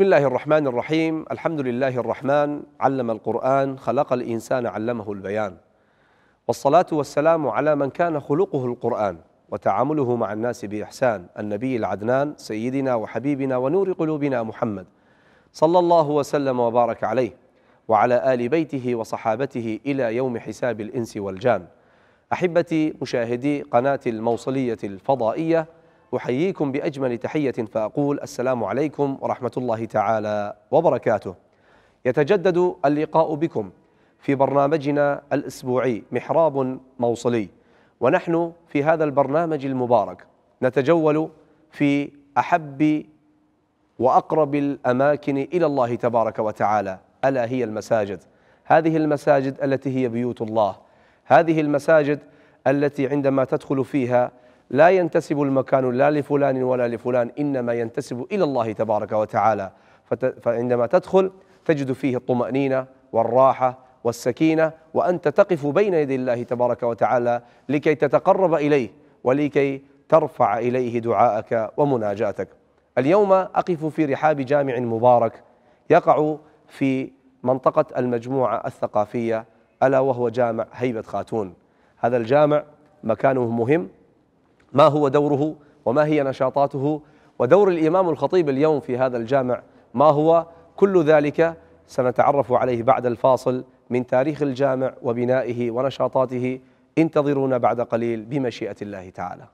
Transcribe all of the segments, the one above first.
بسم الله الرحمن الرحيم الحمد لله الرحمن علم القرآن خلق الإنسان علمه البيان والصلاة والسلام على من كان خلقه القرآن وتعامله مع الناس بإحسان النبي العدنان سيدنا وحبيبنا ونور قلوبنا محمد صلى الله وسلم وبارك عليه وعلى آل بيته وصحابته إلى يوم حساب الإنس والجان أحبتي مشاهدي قناة الموصلية الفضائية أحييكم بأجمل تحية فأقول السلام عليكم ورحمة الله تعالى وبركاته يتجدد اللقاء بكم في برنامجنا الأسبوعي محراب موصلي ونحن في هذا البرنامج المبارك نتجول في أحب وأقرب الأماكن إلى الله تبارك وتعالى ألا هي المساجد هذه المساجد التي هي بيوت الله هذه المساجد التي عندما تدخل فيها لا ينتسب المكان لا لفلان ولا لفلان إنما ينتسب إلى الله تبارك وتعالى فعندما تدخل تجد فيه الطمأنينة والراحة والسكينة وأنت تقف بين يدي الله تبارك وتعالى لكي تتقرب إليه ولكي ترفع إليه دعاءك ومناجاتك اليوم أقف في رحاب جامع مبارك يقع في منطقة المجموعة الثقافية ألا وهو جامع هيبة خاتون هذا الجامع مكانه مهم ما هو دوره وما هي نشاطاته ودور الإمام الخطيب اليوم في هذا الجامع ما هو كل ذلك سنتعرف عليه بعد الفاصل من تاريخ الجامع وبنائه ونشاطاته انتظرونا بعد قليل بمشيئة الله تعالى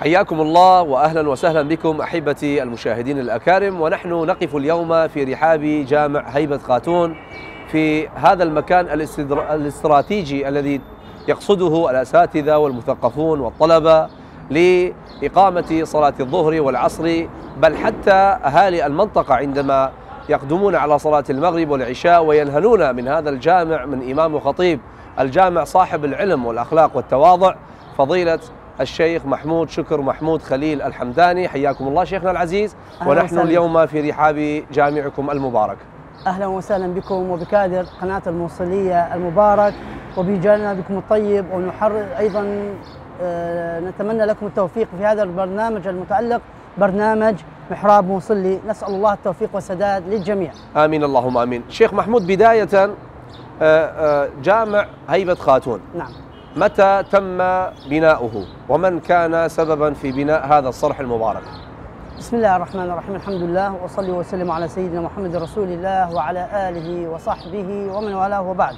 حياكم الله واهلا وسهلا بكم احبتي المشاهدين الاكارم ونحن نقف اليوم في رحاب جامع هيبه خاتون في هذا المكان الاستراتيجي الذي يقصده الاساتذه والمثقفون والطلبه لاقامه صلاه الظهر والعصر بل حتى اهالي المنطقه عندما يقدمون على صلاه المغرب والعشاء وينهلون من هذا الجامع من امام وخطيب الجامع صاحب العلم والاخلاق والتواضع فضيله الشيخ محمود شكر محمود خليل الحمداني حياكم الله شيخنا العزيز ونحن وسهلا. اليوم في رحاب جامعكم المبارك أهلا وسهلا بكم وبكادر قناة الموصلية المبارك وبجانبكم الطيب ونحر أيضا آه، نتمنى لكم التوفيق في هذا البرنامج المتعلق برنامج محراب موصلي نسأل الله التوفيق والسداد للجميع آمين اللهم آمين شيخ محمود بداية آه، آه، جامع هيبة خاتون نعم متى تم بناؤه ومن كان سببا في بناء هذا الصرح المبارك بسم الله الرحمن الرحيم الحمد لله وصلي وسلم على سيدنا محمد رسول الله وعلى آله وصحبه ومن والاه وبعد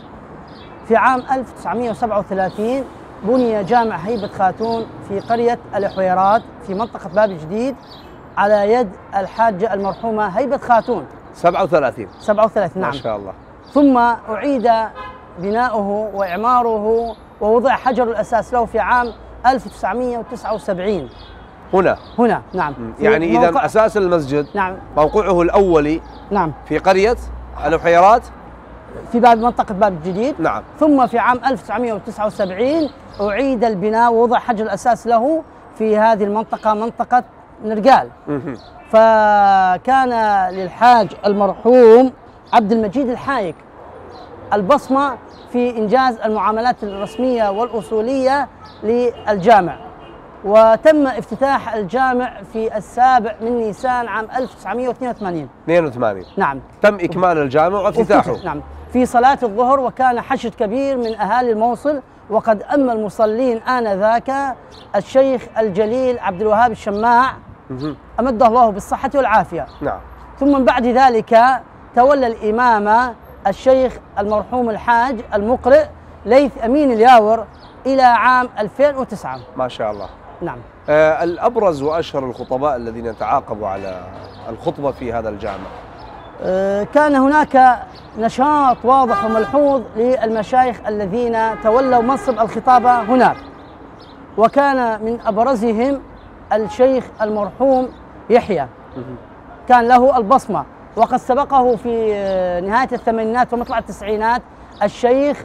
في عام 1937 بني جامع هيبة خاتون في قرية الحويرات في منطقة باب الجديد على يد الحاجة المرحومة هيبة خاتون 37 37 نعم ما شاء الله ثم أعيد بناؤه وإعماره ووضع حجر الأساس له في عام 1979 هنا هنا نعم يعني إذا أساس المسجد نعم موقعه الأولي نعم في قرية البحيرات في باب منطقة باب الجديد نعم ثم في عام 1979 أعيد البناء ووضع حجر الأساس له في هذه المنطقة منطقة نرقال فكان للحاج المرحوم عبد المجيد الحايك البصمة في إنجاز المعاملات الرسمية والأصولية للجامع وتم افتتاح الجامع في السابع من نيسان عام 1982 82 نعم تم إكمال الجامع وافتتاحه نعم في صلاة الظهر وكان حشد كبير من أهالي الموصل وقد أم المصلين آنذاك الشيخ الجليل عبد الوهاب الشماع أمده الله بالصحة والعافية نعم ثم من بعد ذلك تولى الإمامة الشيخ المرحوم الحاج المقرئ ليث أمين الياور إلى عام 2009 ما شاء الله نعم آه الأبرز وأشهر الخطباء الذين تعاقبوا على الخطبة في هذا الجامع آه كان هناك نشاط واضح وملحوظ للمشايخ الذين تولوا منصب الخطابة هناك وكان من أبرزهم الشيخ المرحوم يحيى كان له البصمة وقد سبقه في آه، نهاية الثمانينات ومطلع التسعينات الشيخ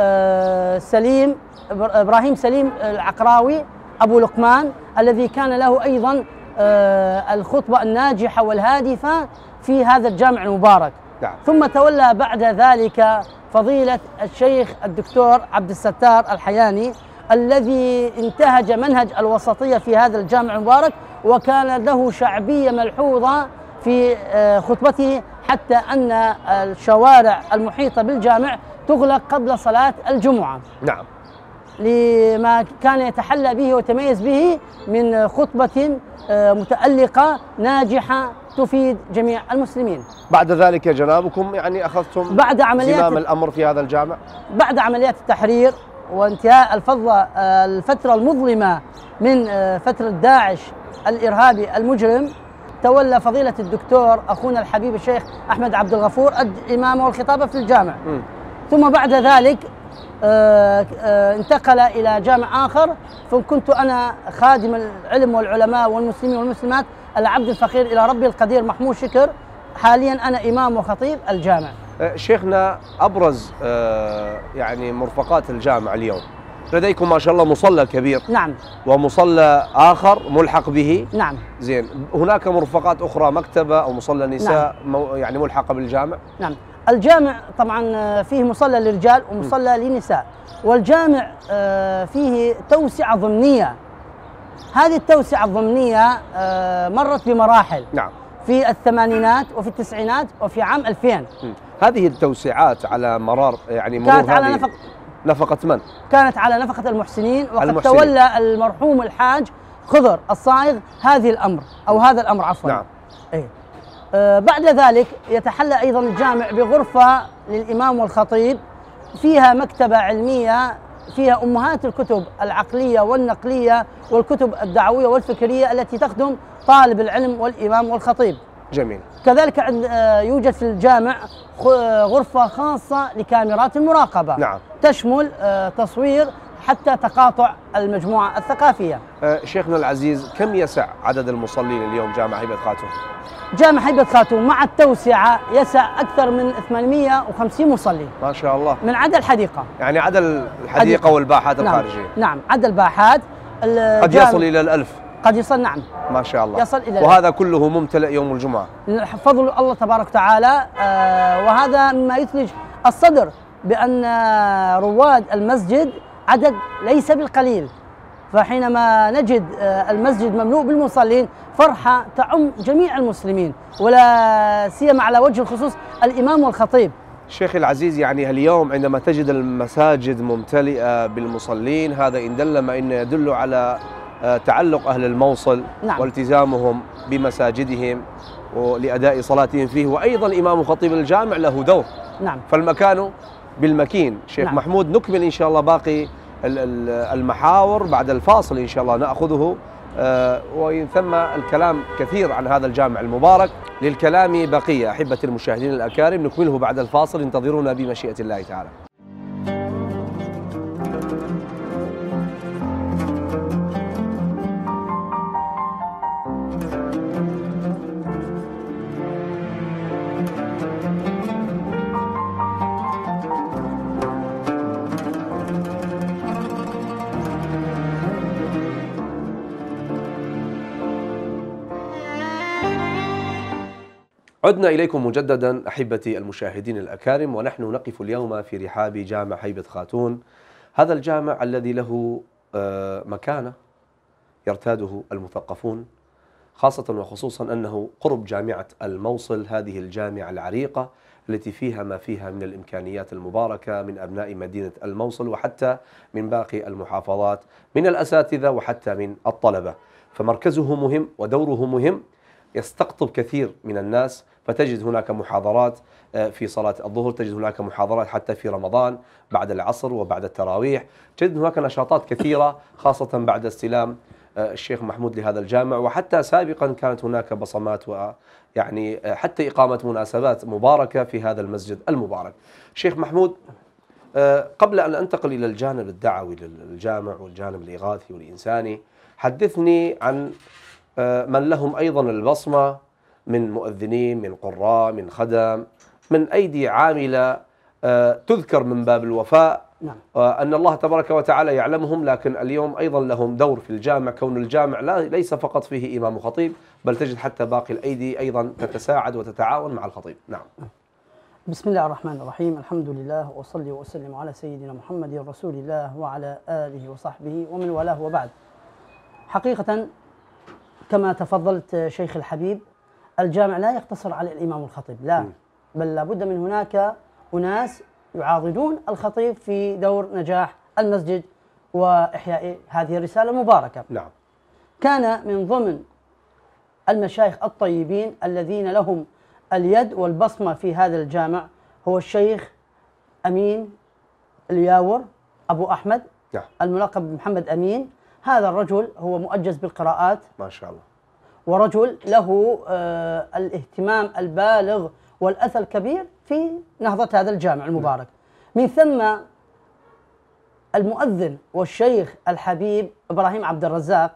آه، سليم إبراهيم سليم العقراوي أبو لقمان الذي كان له أيضا آه، الخطبة الناجحة والهادفة في هذا الجامع المبارك نعم. ثم تولى بعد ذلك فضيلة الشيخ الدكتور عبد الستار الحياني الذي انتهج منهج الوسطية في هذا الجامع المبارك وكان له شعبية ملحوظة في آه، خطبته حتى أن الشوارع المحيطة بالجامع تغلق قبل صلاة الجمعة نعم لما كان يتحلى به ويتميز به من خطبة آه، متألقة ناجحة تفيد جميع المسلمين بعد ذلك يا جنابكم يعني أخذتم بعد عمليات زمام الأمر في هذا الجامع بعد عمليات التحرير وانتهاء الفضة آه، الفترة المظلمة من فترة داعش الإرهابي المجرم تولى فضيلة الدكتور أخونا الحبيب الشيخ أحمد عبد الغفور الإمامة والخطابة في الجامع م. ثم بعد ذلك آه، آه، انتقل إلى جامع آخر فكنت أنا خادم العلم والعلماء والمسلمين والمسلمات العبد الفقير إلى ربي القدير محمود شكر حاليا أنا إمام وخطيب الجامع آه، شيخنا أبرز يعني مرفقات الجامع اليوم لديكم ما شاء الله مصلى كبير نعم ومصلى آخر ملحق به نعم زين هناك مرفقات أخرى مكتبة أو مصلى نساء نعم. يعني ملحقة بالجامع نعم الجامع طبعا آه، فيه مصلى للرجال ومصلى م. للنساء والجامع آه، فيه توسعة ضمنية هذه التوسعة الضمنية آه، مرت بمراحل نعم في الثمانينات وفي التسعينات وفي عام 2000 م. هذه التوسعات على مرار يعني مرور كانت على نفق نفقة من؟ كانت على نفقة المحسنين وقد المحسنين. تولى المرحوم الحاج خضر الصائغ هذه الأمر أو هذا الأمر عفوا نعم إيه. آه بعد ذلك يتحلى أيضا الجامع بغرفة للإمام والخطيب فيها مكتبة علمية فيها أمهات الكتب العقلية والنقلية والكتب الدعوية والفكرية التي تخدم طالب العلم والإمام والخطيب جميل كذلك عند آه، يوجد في الجامع آه، غرفة خاصة لكاميرات المراقبة نعم تشمل آه، تصوير حتى تقاطع المجموعة الثقافية شيخنا العزيز كم يسع عدد المصلين اليوم جامع هيبة خاتون؟ جامع هيبة خاتون مع التوسعة يسع أكثر من 850 مصلي ما شاء الله من عدا الحديقة يعني عدا الحديقة حديقة. والباحات نعم. الخارجية نعم عدا الباحات قد يصل إلى الألف قد يصل نعم ما شاء الله يصل إلى وهذا كله ممتلئ يوم الجمعة فضل الله تبارك وتعالى آه، وهذا مما يثلج الصدر بأن آه، رواد المسجد عدد ليس بالقليل فحينما نجد آه، المسجد مملوء بالمصلين فرحة تعم جميع المسلمين ولا سيما على وجه الخصوص الإمام والخطيب شيخي العزيز يعني اليوم عندما تجد المساجد ممتلئة بالمصلين هذا إن دل ما إن يدل على آه، تعلق أهل الموصل نعم. والتزامهم بمساجدهم لأداء صلاتهم فيه وأيضا إمام خطيب الجامع له دور نعم. فالمكان بالمكين شيخ نعم. محمود نكمل إن شاء الله باقي المحاور بعد الفاصل إن شاء الله نأخذه آه، ومن ثم الكلام كثير عن هذا الجامع المبارك للكلام بقية أحبة المشاهدين الأكارم نكمله بعد الفاصل انتظرونا بمشيئة الله تعالى عدنا إليكم مجددا أحبتي المشاهدين الأكارم ونحن نقف اليوم في رحاب جامع هيبة خاتون هذا الجامع الذي له آه، مكانة يرتاده المثقفون خاصة وخصوصا أنه قرب جامعة الموصل هذه الجامعة العريقة التي فيها ما فيها من الإمكانيات المباركة من أبناء مدينة الموصل وحتى من باقي المحافظات من الأساتذة وحتى من الطلبة فمركزه مهم ودوره مهم يستقطب كثير من الناس فتجد هناك محاضرات آه، في صلاة الظهر تجد هناك محاضرات حتى في رمضان بعد العصر وبعد التراويح تجد هناك نشاطات كثيرة خاصة بعد استلام آه، الشيخ محمود لهذا الجامع وحتى سابقا كانت هناك بصمات ويعني آه، حتى إقامة مناسبات مباركة في هذا المسجد المبارك شيخ محمود قبل أن أنتقل إلى الجانب الدعوي للجامع والجانب الإغاثي والإنساني حدثني عن من لهم أيضا البصمة من مؤذنين من قراء من خدم من أيدي عاملة آه، تذكر من باب الوفاء نعم. آه، أن الله تبارك وتعالى يعلمهم لكن اليوم أيضا لهم دور في الجامع كون الجامع لا ليس فقط فيه إمام وخطيب بل تجد حتى باقي الأيدي أيضا تتساعد وتتعاون مع الخطيب نعم بسم الله الرحمن الرحيم الحمد لله وصلي وأسلم على سيدنا محمد رسول الله وعلى آله وصحبه ومن والاه وبعد حقيقة كما تفضلت شيخ الحبيب الجامع لا يقتصر على الإمام والخطيب لا بل لابد من هناك أناس يعاضدون الخطيب في دور نجاح المسجد وإحياء هذه الرسالة المباركة نعم كان من ضمن المشايخ الطيبين الذين لهم اليد والبصمة في هذا الجامع هو الشيخ أمين الياور أبو أحمد نعم. الملقب بمحمد أمين هذا الرجل هو مؤجز بالقراءات ما شاء الله ورجل له آه، الاهتمام البالغ والأثر الكبير في نهضة هذا الجامع المبارك من ثم المؤذن والشيخ الحبيب إبراهيم عبد الرزاق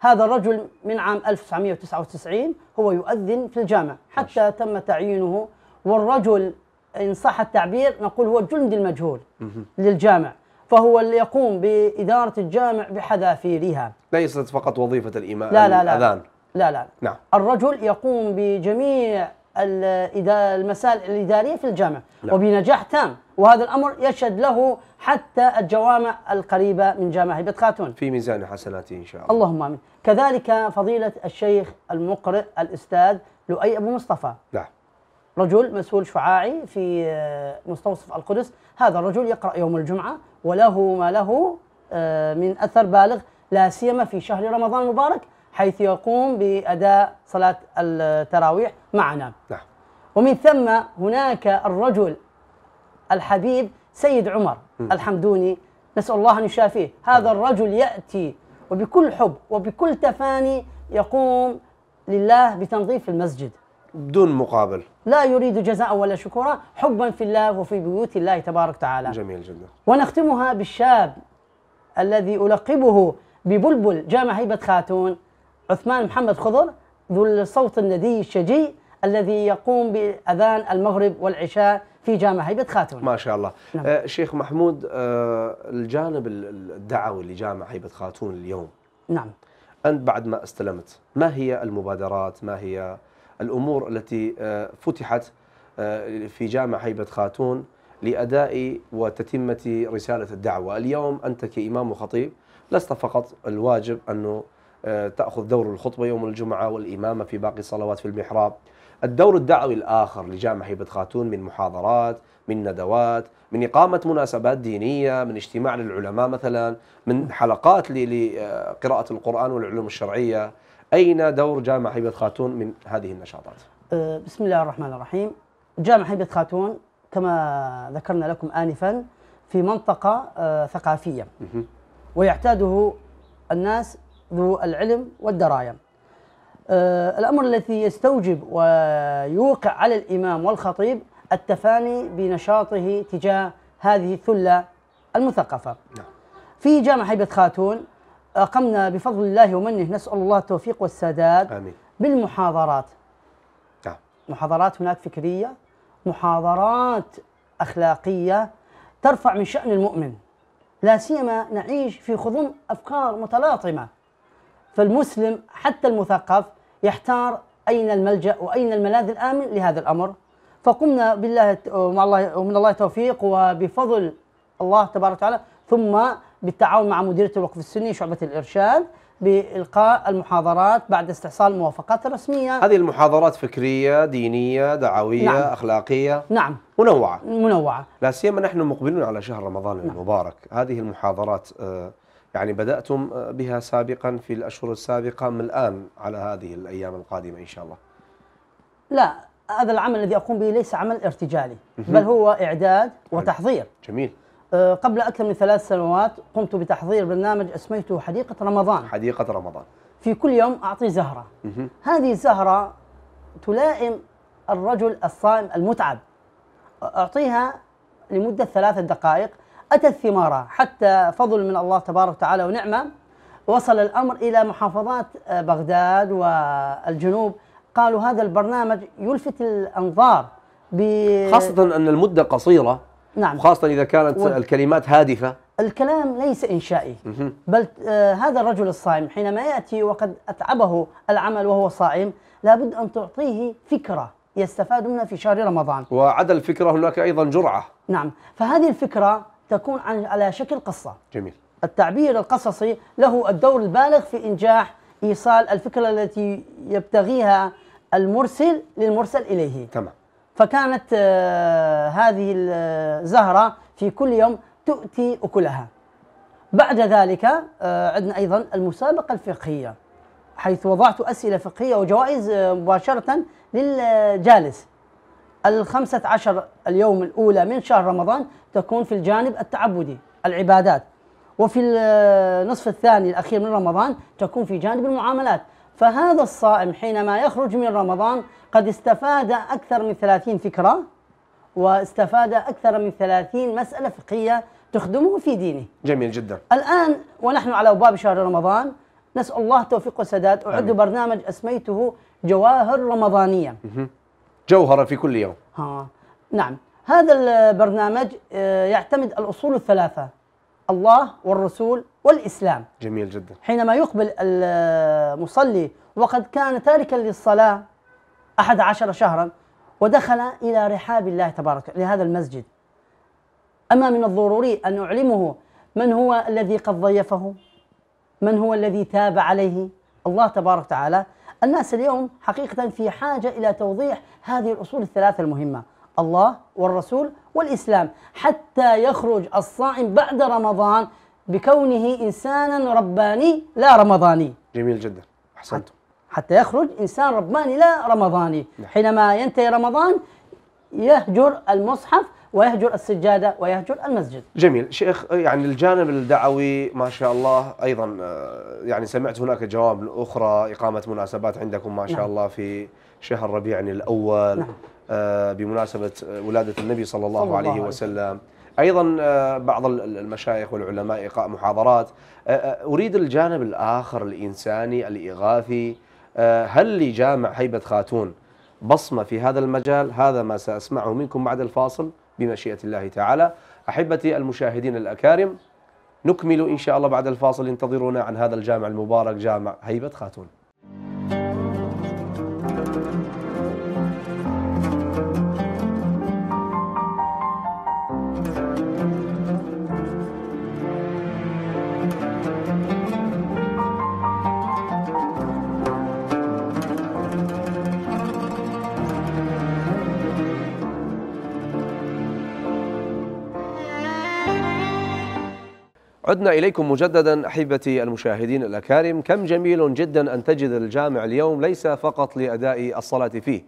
هذا الرجل من عام 1999 هو يؤذن في الجامع حتى تم تعيينه والرجل إن صح التعبير نقول هو الجندي المجهول للجامع فهو اللي يقوم بإدارة الجامع بحذافيرها ليست فقط وظيفة الإمام لا لا لا الأذان لا لا نعم الرجل يقوم بجميع المسائل الإدارية في الجامع نعم. وبنجاح تام وهذا الأمر يشهد له حتى الجوامع القريبة من جامع هيبة خاتون في ميزان حسناته إن شاء الله اللهم آمين كذلك فضيلة الشيخ المقرئ الأستاذ لؤي أبو مصطفى نعم رجل مسؤول شعاعي في آه، مستوصف القدس هذا الرجل يقرأ يوم الجمعة وله ما له آه، من أثر بالغ لا سيما في شهر رمضان المبارك حيث يقوم بأداء صلاة التراويح معنا نعم. ومن ثم هناك الرجل الحبيب سيد عمر م. الحمدوني نسأل الله أن يشافيه هذا نعم. الرجل يأتي وبكل حب وبكل تفاني يقوم لله بتنظيف المسجد بدون مقابل لا يريد جزاء ولا شكورا حبا في الله وفي بيوت الله تبارك وتعالى جميل جدا ونختمها بالشاب الذي ألقبه ببلبل جامع هيبة خاتون عثمان محمد خضر ذو الصوت الندي الشجي الذي يقوم بأذان المغرب والعشاء في جامع هيبة خاتون ما شاء الله نعم. آه شيخ محمود آه الجانب الدعوي لجامع هيبة خاتون اليوم نعم أنت بعد ما استلمت ما هي المبادرات ما هي الأمور التي آه، فتحت آه، في جامع هيبة خاتون لأداء وتتمة رسالة الدعوة اليوم أنت كإمام وخطيب لست فقط الواجب أنه آه، تأخذ دور الخطبة يوم الجمعة والإمامة في باقي الصلوات في المحراب الدور الدعوي الآخر لجامع هيبة خاتون من محاضرات من ندوات من إقامة مناسبات دينية من اجتماع للعلماء مثلا من حلقات لقراءة القرآن والعلوم الشرعية أين دور جامعة هيبة خاتون من هذه النشاطات؟ أه، بسم الله الرحمن الرحيم جامعة هيبة خاتون كما ذكرنا لكم آنفا في منطقة أه، ثقافية ويعتاده الناس ذو العلم والدراية أه، الأمر الذي يستوجب ويوقع على الإمام والخطيب التفاني بنشاطه تجاه هذه الثلة المثقفة نعم. في جامعة هيبة خاتون أقمنا بفضل الله ومنه نسأل الله التوفيق والسداد آمين. بالمحاضرات نعم محاضرات هناك فكرية محاضرات أخلاقية ترفع من شأن المؤمن لا سيما نعيش في خضم أفكار متلاطمة فالمسلم حتى المثقف يحتار أين الملجأ وأين الملاذ الآمن لهذا الأمر فقمنا بالله ومع الله ومن الله التوفيق وبفضل الله تبارك وتعالى ثم بالتعاون مع مديريه الوقف السني شعبه الارشاد بإلقاء المحاضرات بعد استحصال الموافقات الرسمية هذه المحاضرات فكرية دينية دعوية نعم. أخلاقية نعم منوعة منوعة لا سيما نحن مقبلون على شهر رمضان نعم. المبارك هذه المحاضرات آه، يعني بدأتم آه، بها سابقا في الأشهر السابقة من الآن على هذه الأيام القادمة إن شاء الله لا هذا العمل الذي أقوم به ليس عمل ارتجالي بل هو إعداد وتحضير جميل آه، قبل أكثر من ثلاث سنوات قمت بتحضير برنامج أسميته حديقة رمضان حديقة رمضان في كل يوم أعطي زهرة مه. هذه الزهرة تلائم الرجل الصائم المتعب أعطيها لمدة ثلاث دقائق أتت ثمارها حتى فضل من الله تبارك وتعالى ونعمة وصل الأمر إلى محافظات آه، بغداد والجنوب قالوا هذا البرنامج يلفت الأنظار خاصة أن المدة قصيرة نعم خاصة إذا كانت و... الكلمات هادفة الكلام ليس إنشائي بل آه هذا الرجل الصائم حينما يأتي وقد أتعبه العمل وهو صائم لابد أن تعطيه فكرة يستفاد منها في شهر رمضان وعدا الفكرة هناك أيضا جرعة نعم فهذه الفكرة تكون عن على شكل قصة جميل التعبير القصصي له الدور البالغ في إنجاح إيصال الفكرة التي يبتغيها المرسل للمرسل إليه تمام فكانت آه، هذه الزهرة آه، في كل يوم تؤتي أكلها بعد ذلك آه، عندنا أيضا المسابقة الفقهية حيث وضعت أسئلة فقهية وجوائز مباشرة للجالس الخمسة عشر اليوم الأولى من شهر رمضان تكون في الجانب التعبدي العبادات وفي النصف الثاني الأخير من رمضان تكون في جانب المعاملات فهذا الصائم حينما يخرج من رمضان قد استفاد أكثر من ثلاثين فكرة واستفاد أكثر من ثلاثين مسألة فقهية تخدمه في دينه جميل جدا الآن ونحن على باب شهر رمضان نسأل الله توفيق وسداد أعد برنامج أسميته جواهر رمضانية جوهرة في كل يوم ها نعم هذا البرنامج آه، يعتمد الأصول الثلاثة الله والرسول والإسلام جميل جدا حينما يقبل المصلي وقد كان تاركا للصلاة أحد عشر شهرا ودخل إلى رحاب الله تبارك لهذا المسجد أما من الضروري أن نعلمه من هو الذي قد ضيفه من هو الذي تاب عليه الله تبارك وتعالى الناس اليوم حقيقة في حاجة إلى توضيح هذه الأصول الثلاثة المهمة الله والرسول والإسلام حتى يخرج الصائم بعد رمضان بكونه إنسانا رباني لا رمضاني جميل جدا أحسنتم حتى يخرج إنسان رباني لا رمضاني نعم. حينما ينتهي رمضان يهجر المصحف ويهجر السجادة ويهجر المسجد جميل شيخ يعني الجانب الدعوي ما شاء الله أيضا آه، يعني سمعت هناك جواب أخرى إقامة مناسبات عندكم ما شاء نعم. الله في شهر ربيع الأول نعم. آه، بمناسبة ولادة النبي صلى الله, صلى الله عليه, عليه وسلم أيضا آه، بعض المشايخ والعلماء إقاء محاضرات أريد الجانب الآخر الإنساني الإغاثي آه، هل لجامع هيبة خاتون بصمة في هذا المجال هذا ما سأسمعه منكم بعد الفاصل بمشيئة الله تعالى أحبتي المشاهدين الأكارم نكمل إن شاء الله بعد الفاصل انتظرونا عن هذا الجامع المبارك جامع هيبة خاتون عدنا إليكم مجددا أحبتي المشاهدين الأكارم كم جميل جدا أن تجد الجامع اليوم ليس فقط لأداء الصلاة فيه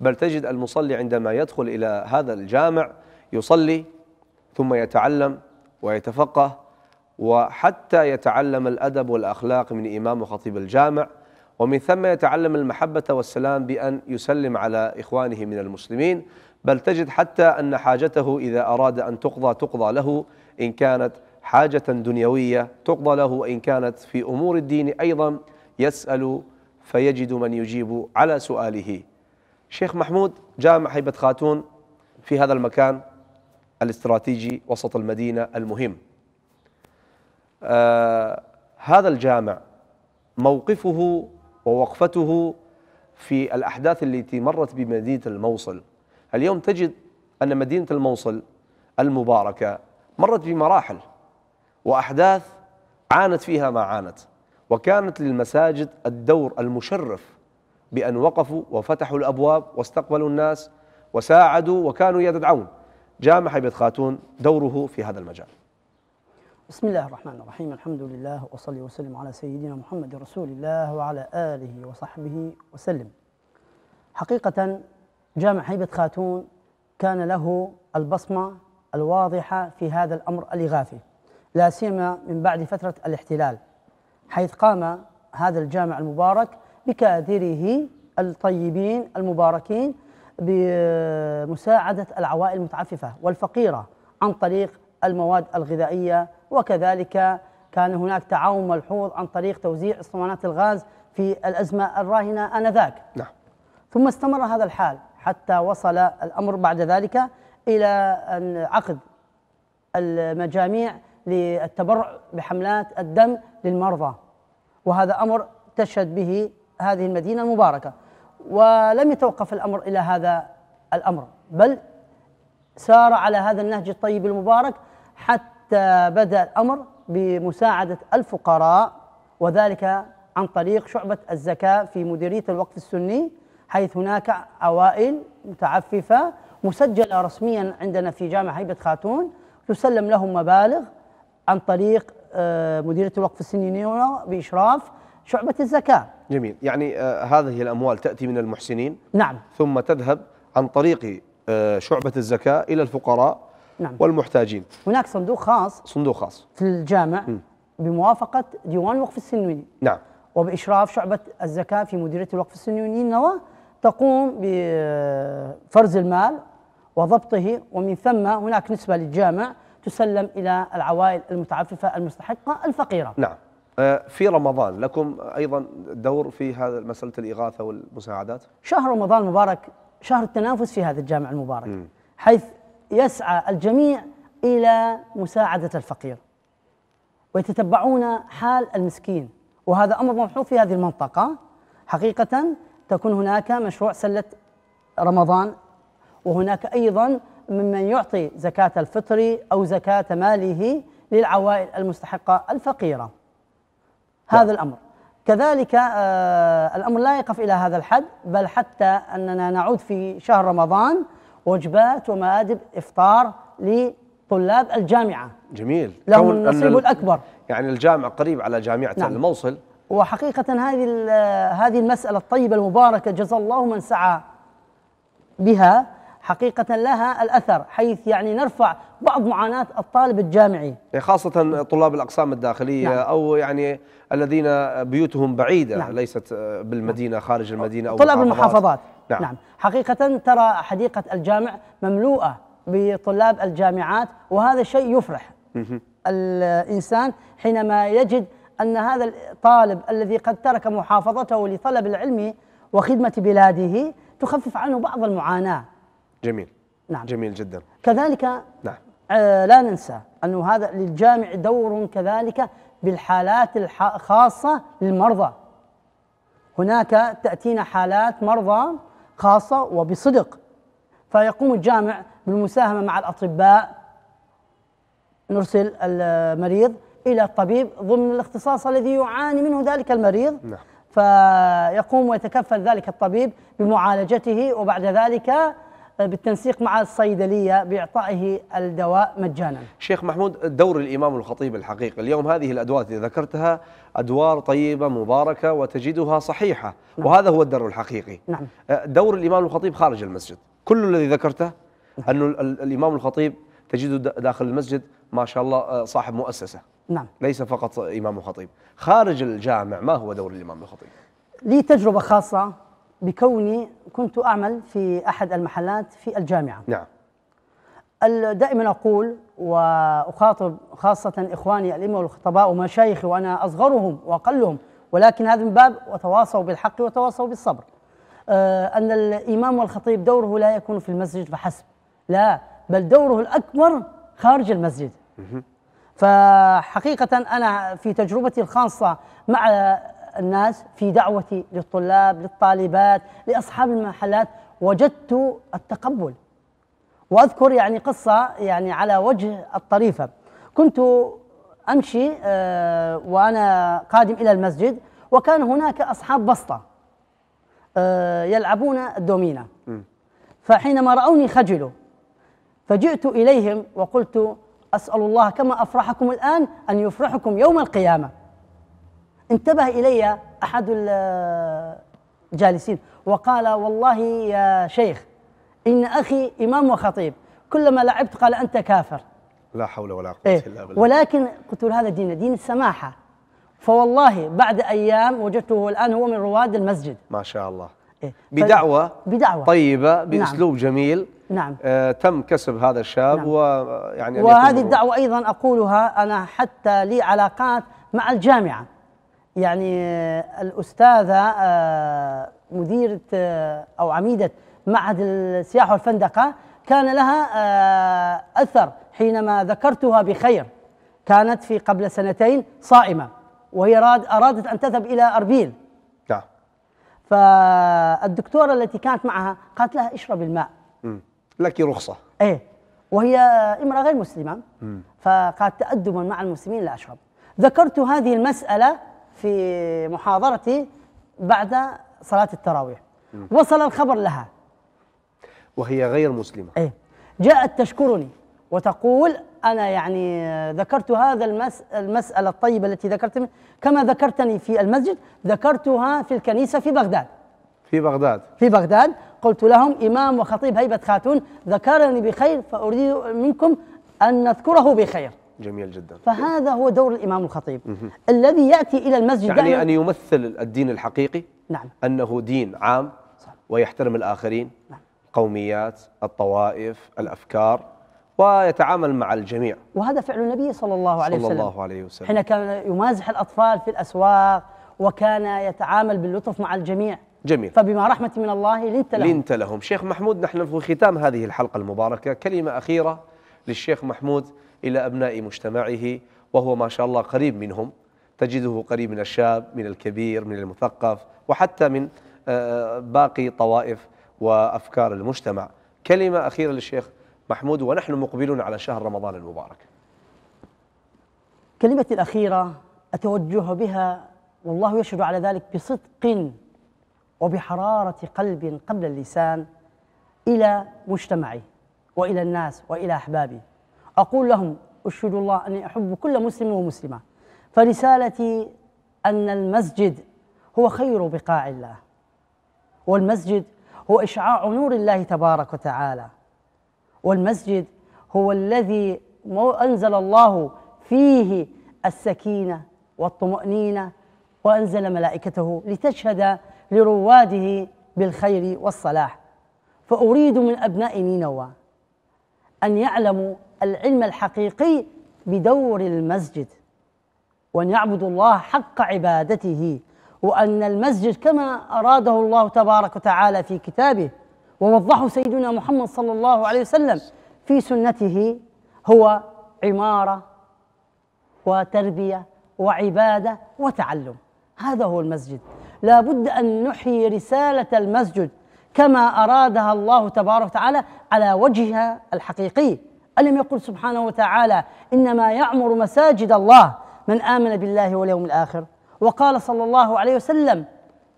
بل تجد المصلي عندما يدخل إلى هذا الجامع يصلي ثم يتعلم ويتفقه وحتى يتعلم الأدب والأخلاق من إمام وخطيب الجامع ومن ثم يتعلم المحبة والسلام بأن يسلم على إخوانه من المسلمين بل تجد حتى أن حاجته إذا أراد أن تقضى تقضى له إن كانت حاجة دنيوية تقضى له وإن كانت في أمور الدين أيضا يسأل فيجد من يجيب على سؤاله شيخ محمود جامع هيبة خاتون في هذا المكان الاستراتيجي وسط المدينة المهم آه هذا الجامع موقفه ووقفته في الأحداث التي مرت بمدينة الموصل اليوم تجد أن مدينة الموصل المباركة مرت بمراحل وأحداث عانت فيها ما عانت وكانت للمساجد الدور المشرف بأن وقفوا وفتحوا الأبواب واستقبلوا الناس وساعدوا وكانوا يدعون جامع حبيب خاتون دوره في هذا المجال بسم الله الرحمن الرحيم الحمد لله وصلي وسلم على سيدنا محمد رسول الله وعلى آله وصحبه وسلم حقيقة جامع هيبة خاتون كان له البصمة الواضحة في هذا الأمر الإغاثي لا سيما من بعد فترة الاحتلال حيث قام هذا الجامع المبارك بكادره الطيبين المباركين بمساعدة العوائل المتعففة والفقيرة عن طريق المواد الغذائية وكذلك كان هناك تعاون ملحوظ عن طريق توزيع اسطوانات الغاز في الأزمة الراهنة آنذاك نعم ثم استمر هذا الحال حتى وصل الأمر بعد ذلك إلى عقد المجاميع للتبرع بحملات الدم للمرضى وهذا امر تشهد به هذه المدينه المباركه ولم يتوقف الامر الى هذا الامر بل سار على هذا النهج الطيب المبارك حتى بدا الامر بمساعده الفقراء وذلك عن طريق شعبه الزكاه في مديريه الوقف السني حيث هناك عوائل متعففه مسجله رسميا عندنا في جامع هيبه خاتون تسلم لهم مبالغ عن طريق آه، مديريه الوقف السني السنينيه باشراف شعبه الزكاه. جميل، يعني آه، هذه الاموال تاتي من المحسنين نعم ثم تذهب عن طريق آه، شعبه الزكاه الى الفقراء نعم والمحتاجين. هناك صندوق خاص صندوق خاص في الجامع م. بموافقه ديوان الوقف السني نعم وباشراف شعبه الزكاه في مديريه الوقف السني نوى تقوم بفرز المال وضبطه ومن ثم هناك نسبه للجامع تسلم إلى العوائل المتعففة المستحقة الفقيرة نعم آه، في رمضان لكم أيضا دور في هذا مسألة الإغاثة والمساعدات شهر رمضان المبارك شهر التنافس في هذا الجامع المبارك م. حيث يسعى الجميع إلى مساعدة الفقير ويتتبعون حال المسكين وهذا أمر ملحوظ في هذه المنطقة حقيقة تكون هناك مشروع سلة رمضان وهناك أيضا ممن يعطي زكاة الفطر أو زكاة ماله للعوائل المستحقة الفقيرة هذا لا. نعم. الأمر كذلك آه، الأمر لا يقف إلى هذا الحد بل حتى أننا نعود في شهر رمضان وجبات ومآدب إفطار لطلاب الجامعة جميل لهم النصيب الأكبر يعني الجامعة قريب على جامعة نعم. الموصل وحقيقة هذه هذه المسألة الطيبة المباركة جزا الله من سعى بها حقيقة لها الأثر حيث يعني نرفع بعض معاناة الطالب الجامعي إيه، خاصة طلاب الأقسام الداخلية نعم. أو يعني الذين بيوتهم بعيدة نعم. ليست بالمدينة خارج المدينة أو طلاب المحافظات نعم. نعم حقيقة ترى حديقة الجامع مملوءة بطلاب الجامعات وهذا شيء يفرح مه. الإنسان حينما يجد أن هذا الطالب الذي قد ترك محافظته لطلب العلم وخدمة بلاده تخفف عنه بعض المعاناة جميل نعم جميل جدا كذلك نعم آه لا ننسى أنه هذا للجامع دور كذلك بالحالات الخاصة للمرضى هناك تأتينا حالات مرضى خاصة وبصدق فيقوم الجامع بالمساهمة مع الأطباء نرسل المريض إلى الطبيب ضمن الاختصاص الذي يعاني منه ذلك المريض نعم. فيقوم ويتكفل ذلك الطبيب بمعالجته وبعد ذلك بالتنسيق مع الصيدليه باعطائه الدواء مجانا. شيخ محمود دور الامام الخطيب الحقيقي، اليوم هذه الادوات اللي ذكرتها ادوار طيبه مباركه وتجدها صحيحه، نعم. وهذا هو الدر الحقيقي. نعم. أه، دور الامام الخطيب خارج المسجد، كل الذي ذكرته نعم. انه الامام الخطيب تجده داخل المسجد ما شاء الله أه، صاحب مؤسسه. نعم. ليس فقط امام وخطيب، خارج الجامع ما هو دور الامام الخطيب؟ لي تجربه خاصه بكوني كنت أعمل في أحد المحلات في الجامعة نعم دائما أقول وأخاطب خاصة إخواني الأئمة والخطباء ومشايخي وأنا أصغرهم وأقلهم ولكن هذا من باب وتواصوا بالحق وتواصوا بالصبر آه، أن الإمام والخطيب دوره لا يكون في المسجد فحسب لا بل دوره الأكبر خارج المسجد فحقيقة أنا في تجربتي الخاصة مع الناس في دعوتي للطلاب للطالبات لأصحاب المحلات وجدت التقبل وأذكر يعني قصة يعني على وجه الطريفة كنت أمشي آه، وأنا قادم إلى المسجد وكان هناك أصحاب بسطة آه، يلعبون الدومينة فحينما رأوني خجلوا فجئت إليهم وقلت أسأل الله كما أفرحكم الآن أن يفرحكم يوم القيامة انتبه إلي أحد الجالسين وقال والله يا شيخ إن أخي إمام وخطيب كلما لعبت قال أنت كافر لا حول ولا قوة إيه إلا بالله ولكن قلت له هذا دين دين السماحة فوالله بعد أيام وجدته الآن هو من رواد المسجد ما شاء الله إيه بدعوة طيب، بدعوة طيبة بأسلوب نعم جميل نعم آه تم كسب هذا الشاب نعم ويعني آه، وهذه الدعوة أيضا أقولها أنا حتى لي علاقات مع الجامعة يعني الأستاذة آه، مديرة آه، أو عميدة معهد السياحة والفندقة كان لها آه، أثر حينما ذكرتها بخير كانت في قبل سنتين صائمة وهي أرادت أن تذهب إلى أربيل نعم فالدكتورة التي كانت معها قالت لها اشرب الماء لك رخصة ايه وهي امرأة غير مسلمة فقالت تأدبا مع المسلمين لا أشرب ذكرت هذه المسألة في محاضرتي بعد صلاة التراويح وصل الخبر لها وهي غير مسلمة إيه جاءت تشكرني وتقول أنا يعني ذكرت هذا المس المسألة الطيبة التي ذكرت كما ذكرتني في المسجد ذكرتها في الكنيسة في بغداد في بغداد في بغداد قلت لهم إمام وخطيب هيبة خاتون ذكرني بخير فأريد منكم أن نذكره بخير جميل جدا فهذا هو دور الإمام الخطيب الذي يأتي إلى المسجد يعني أن يمثل الدين الحقيقي نعم أنه دين عام صح. ويحترم الآخرين نعم. قوميات الطوائف الأفكار ويتعامل مع الجميع وهذا فعل النبي صلى الله عليه وسلم صلى الله عليه وسلم حين كان يمازح الأطفال في الأسواق وكان يتعامل باللطف مع الجميع جميل فبما رحمة من الله لنت لهم لنت لهم شيخ محمود نحن في ختام هذه الحلقة المباركة كلمة أخيرة للشيخ محمود إلى أبناء مجتمعه وهو ما شاء الله قريب منهم تجده قريب من الشاب من الكبير من المثقف وحتى من آه، آه، باقي طوائف وأفكار المجتمع كلمة أخيرة للشيخ محمود ونحن مقبلون على شهر رمضان المبارك كلمتي الأخيرة أتوجه بها والله يشهد على ذلك بصدق وبحرارة قلب قبل اللسان إلى مجتمعي وإلى الناس وإلى أحبابي أقول لهم أشهد الله أني أحب كل مسلم ومسلمة فرسالتي أن المسجد هو خير بقاع الله والمسجد هو إشعاع نور الله تبارك وتعالى والمسجد هو الذي أنزل الله فيه السكينة والطمأنينة وأنزل ملائكته لتشهد لرواده بالخير والصلاح فأريد من أبناء نينوى أن يعلموا العلم الحقيقي بدور المسجد وأن يعبدوا الله حق عبادته وأن المسجد كما أراده الله تبارك وتعالى في كتابه ووضحه سيدنا محمد صلى الله عليه وسلم في سنته هو عمارة وتربية وعبادة وتعلم هذا هو المسجد لا بد أن نحيي رسالة المسجد كما أرادها الله تبارك وتعالى على وجهها الحقيقي ألم يقل سبحانه وتعالى إنما يعمر مساجد الله من آمن بالله واليوم الآخر وقال صلى الله عليه وسلم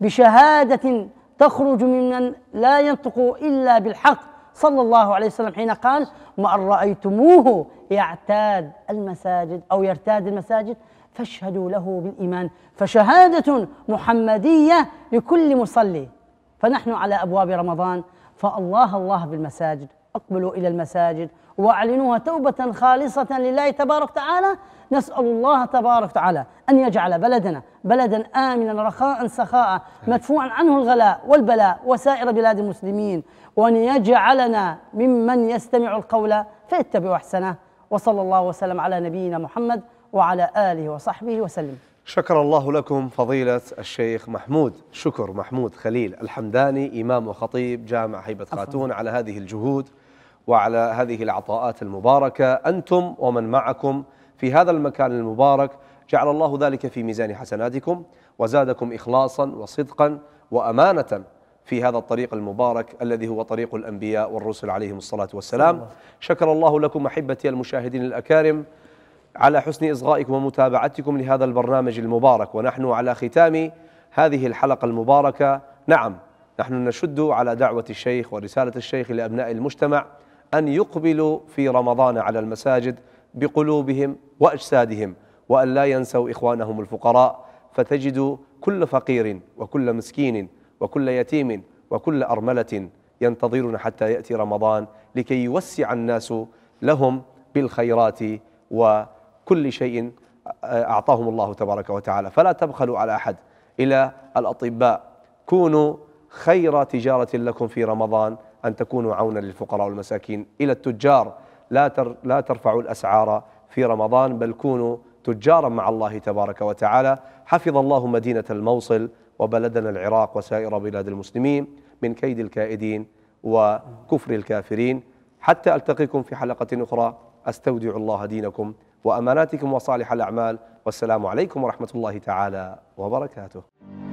بشهادة تخرج ممن لا ينطق إلا بالحق صلى الله عليه وسلم حين قال ما أن رأيتموه يعتاد المساجد أو يرتاد المساجد فاشهدوا له بالإيمان فشهادة محمدية لكل مصلي فنحن على أبواب رمضان فالله الله بالمساجد اقبلوا إلى المساجد واعلنوها توبه خالصه لله تبارك تعالى نسال الله تبارك تعالى ان يجعل بلدنا بلدا امنا رخاء سخاء مدفوعا عنه الغلاء والبلاء وسائر بلاد المسلمين وان يجعلنا ممن يستمع القول فيتبع احسنه وصلى الله وسلم على نبينا محمد وعلى اله وصحبه وسلم شكر الله لكم فضيلة الشيخ محمود شكر محمود خليل الحمداني إمام وخطيب جامع هيبة خاتون على هذه الجهود وعلى هذه العطاءات المباركة أنتم ومن معكم في هذا المكان المبارك جعل الله ذلك في ميزان حسناتكم وزادكم إخلاصا وصدقا وأمانة في هذا الطريق المبارك الذي هو طريق الأنبياء والرسل عليهم الصلاة والسلام شكر الله لكم أحبتي المشاهدين الأكارم على حسن إصغائكم ومتابعتكم لهذا البرنامج المبارك ونحن على ختام هذه الحلقة المباركة نعم نحن نشد على دعوة الشيخ ورسالة الشيخ لأبناء المجتمع أن يقبلوا في رمضان على المساجد بقلوبهم وأجسادهم وأن لا ينسوا إخوانهم الفقراء فتجد كل فقير وكل مسكين وكل يتيم وكل أرملة ينتظرون حتى يأتي رمضان لكي يوسع الناس لهم بالخيرات وكل شيء أعطاهم الله تبارك وتعالى فلا تبخلوا على أحد إلى الأطباء كونوا خير تجارة لكم في رمضان أن تكونوا عونا للفقراء والمساكين إلى التجار لا, تر لا ترفعوا الأسعار في رمضان بل كونوا تجارا مع الله تبارك وتعالى حفظ الله مدينة الموصل وبلدنا العراق وسائر بلاد المسلمين من كيد الكائدين وكفر الكافرين حتى ألتقيكم في حلقة أخرى أستودع الله دينكم وأماناتكم وصالح الأعمال والسلام عليكم ورحمة الله تعالى وبركاته